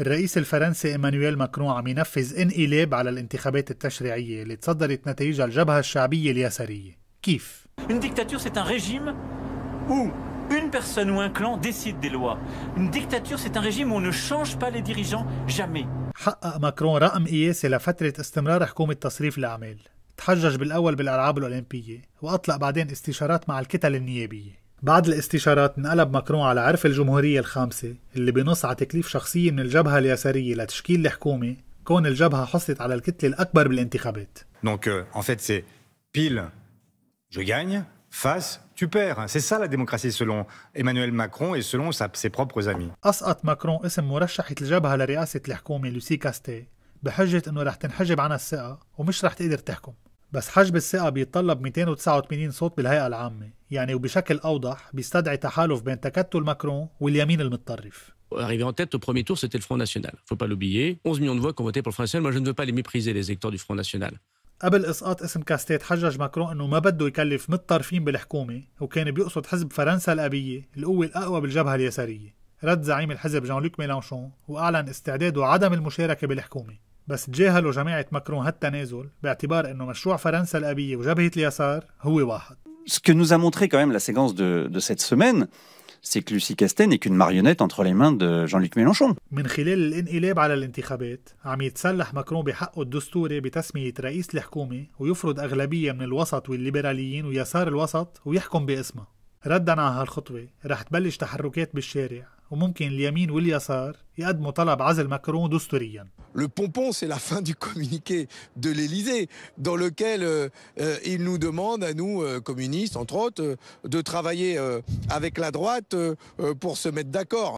الرئيس الفرنسي إيمانويل ماكرون عم ينفذ انقلاب على الانتخابات التشريعية اللي تصدرت نتائجها الجبهة الشعبية اليسارية كيف؟ Une dictature, c'est un régime où une personne ou un clan décide des lois. Une dictature, c'est un régime où on ne change pas les dirigeants jamais. حقق ماكرون رقم قياسي لفترة استمرار حكومة تصريف الأعمال تحجج بالأول بالألعاب الأولمبية وأطلق بعدين استشارات مع الكتل النيابية بعد الاستشارات انقلب مكرون على عرف الجمهورية الخامسة اللي بنص على تكليف شخصية من الجبهة اليسارية لتشكيل الحكومة كون الجبهة حصلت على الكتلة الأكبر بالانتخابات. Donc euh, en fait c'est pile je gagne face tu perds. C'est ça la démocratie selon Emmanuel Macron et selon sa, ses propres amis. أسقط ماكرون اسم مرشحة الجبهة لرئاسة الحكومة لوسي كاستي بحجة إنه رح تنحجب عنها الثقة ومش رح تقدر تحكم. بس حجب الثقة بيتطلب 289 صوت بالهيئة العامة يعني وبشكل أوضح بيستدعي تحالف بين تكتل ماكرون واليمين المتطرف arrivé en tête au premier tour, c'était le Front National. Faut pas l'oublier. 11 millions de voix qui ont voté pour le Front National. Moi, je ne veux pas les mépriser, les électeurs du Front National. قبل اسقاط اسم كاستيت حجج ماكرون انه ما بده يكلف متطرفين بالحكومه وكان بيقصد حزب فرنسا الابيه القوه الاقوى بالجبهه اليساريه رد زعيم الحزب جان لوك ميلانشون واعلن استعداده عدم المشاركه بالحكومه بس تجاهلوا جماعة ماكرون هالتنازل باعتبار أنه مشروع فرنسا الأبية وجبهة اليسار هو واحد. Ce que nous a montré quand même la séquence de, de cette semaine, c'est que Lucie Castel n'est qu'une marionnette entre les mains de Jean-Luc Mélenchon. من خلال الانقلاب على الانتخابات عم يتسلح ماكرون بحقه الدستوري بتسمية رئيس الحكومة ويفرض أغلبية من الوسط والليبراليين ويسار الوسط ويحكم باسمها ردا على هالخطوة رح تبلش تحركات بالشارع وممكن اليمين واليسار يقدموا طلب عزل ماكرون دستوريا le pompon, c'est la fin du communiqué de l'Élysée, dans lequel euh, euh, il nous demande, à nous euh, communistes, entre autres, de travailler avec la droite pour se mettre d'accord.